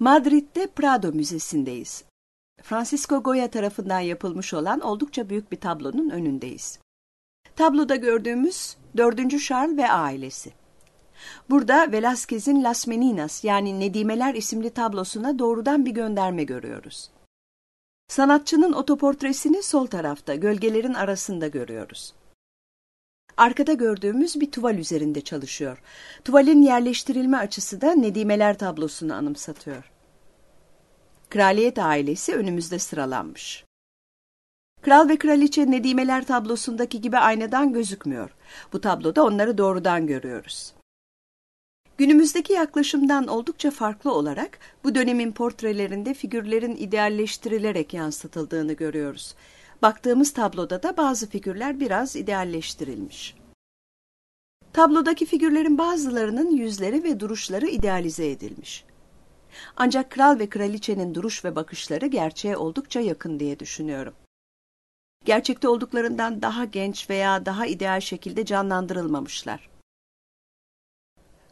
Madrid'de Prado Müzesi'ndeyiz. Francisco Goya tarafından yapılmış olan oldukça büyük bir tablonun önündeyiz. Tabloda gördüğümüz 4. Charles ve ailesi. Burada Velázquez'in Las Meninas yani Nedimeler isimli tablosuna doğrudan bir gönderme görüyoruz. Sanatçının otoportresini sol tarafta, gölgelerin arasında görüyoruz arkada gördüğümüz bir tuval üzerinde çalışıyor. Tuvalin yerleştirilme açısı da Nedimeler tablosunu anımsatıyor. Kraliyet ailesi önümüzde sıralanmış. Kral ve kraliçe Nedimeler tablosundaki gibi aynadan gözükmüyor. Bu tabloda onları doğrudan görüyoruz. Günümüzdeki yaklaşımdan oldukça farklı olarak bu dönemin portrelerinde figürlerin idealleştirilerek yansıtıldığını görüyoruz. Baktığımız tabloda da bazı figürler biraz idealleştirilmiş. Tablodaki figürlerin bazılarının yüzleri ve duruşları idealize edilmiş. Ancak kral ve kraliçenin duruş ve bakışları gerçeğe oldukça yakın diye düşünüyorum. Gerçekte olduklarından daha genç veya daha ideal şekilde canlandırılmamışlar.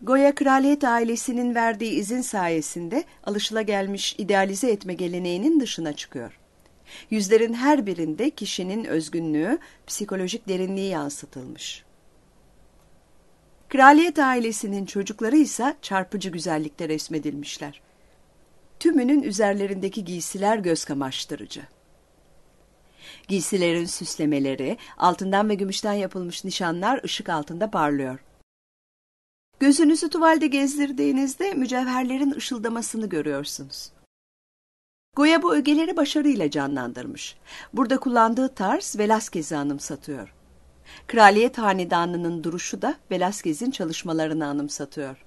Goya kraliyet ailesinin verdiği izin sayesinde alışılagelmiş idealize etme geleneğinin dışına çıkıyor. Yüzlerin her birinde kişinin özgünlüğü, psikolojik derinliği yansıtılmış. Kraliyet ailesinin çocukları ise çarpıcı güzellikte resmedilmişler. Tümünün üzerlerindeki giysiler göz kamaştırıcı. Giysilerin süslemeleri, altından ve gümüşten yapılmış nişanlar ışık altında parlıyor. Gözünüzü tuvalde gezdirdiğinizde mücevherlerin ışıldamasını görüyorsunuz. Goya bu ögeleri başarıyla canlandırmış. Burada kullandığı tarz Velázquez'i anımsatıyor. Kraliyet hanedanının duruşu da Velázquez'in çalışmalarını anımsatıyor.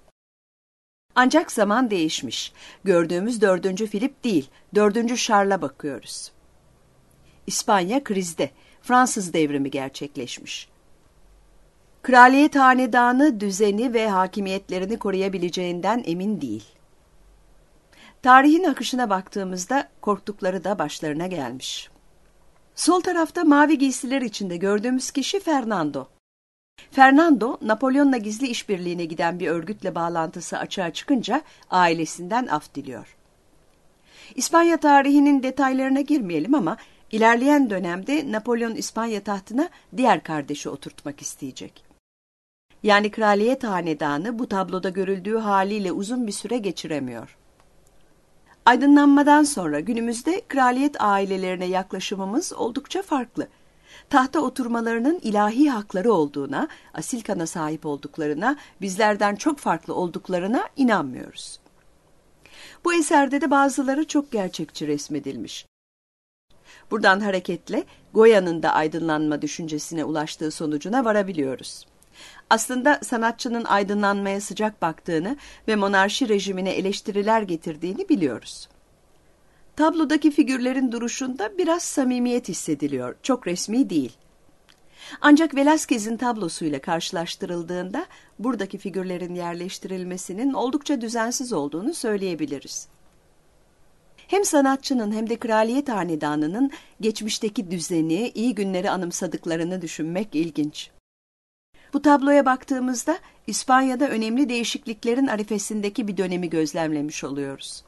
Ancak zaman değişmiş. Gördüğümüz dördüncü Filip değil, dördüncü Şarl'a bakıyoruz. İspanya krizde, Fransız devrimi gerçekleşmiş. Kraliyet hanedanı düzeni ve hakimiyetlerini koruyabileceğinden emin değil. Tarihin akışına baktığımızda korktukları da başlarına gelmiş. Sol tarafta mavi giysiler içinde gördüğümüz kişi Fernando. Fernando, Napolyon'la gizli işbirliğine giden bir örgütle bağlantısı açığa çıkınca ailesinden af diliyor. İspanya tarihinin detaylarına girmeyelim ama ilerleyen dönemde Napolyon İspanya tahtına diğer kardeşi oturtmak isteyecek. Yani kraliyet hanedanı bu tabloda görüldüğü haliyle uzun bir süre geçiremiyor. Aydınlanmadan sonra günümüzde kraliyet ailelerine yaklaşımımız oldukça farklı. Tahta oturmalarının ilahi hakları olduğuna, asil kana sahip olduklarına, bizlerden çok farklı olduklarına inanmıyoruz. Bu eserde de bazıları çok gerçekçi resmedilmiş. Buradan hareketle Goya'nın da aydınlanma düşüncesine ulaştığı sonucuna varabiliyoruz. Aslında sanatçının aydınlanmaya sıcak baktığını ve monarşi rejimine eleştiriler getirdiğini biliyoruz. Tablodaki figürlerin duruşunda biraz samimiyet hissediliyor, çok resmi değil. Ancak Velázquez'in tablosuyla karşılaştırıldığında buradaki figürlerin yerleştirilmesinin oldukça düzensiz olduğunu söyleyebiliriz. Hem sanatçının hem de kraliyet hanedanının geçmişteki düzeni, iyi günleri anımsadıklarını düşünmek ilginç. Bu tabloya baktığımızda İspanya'da önemli değişikliklerin arifesindeki bir dönemi gözlemlemiş oluyoruz.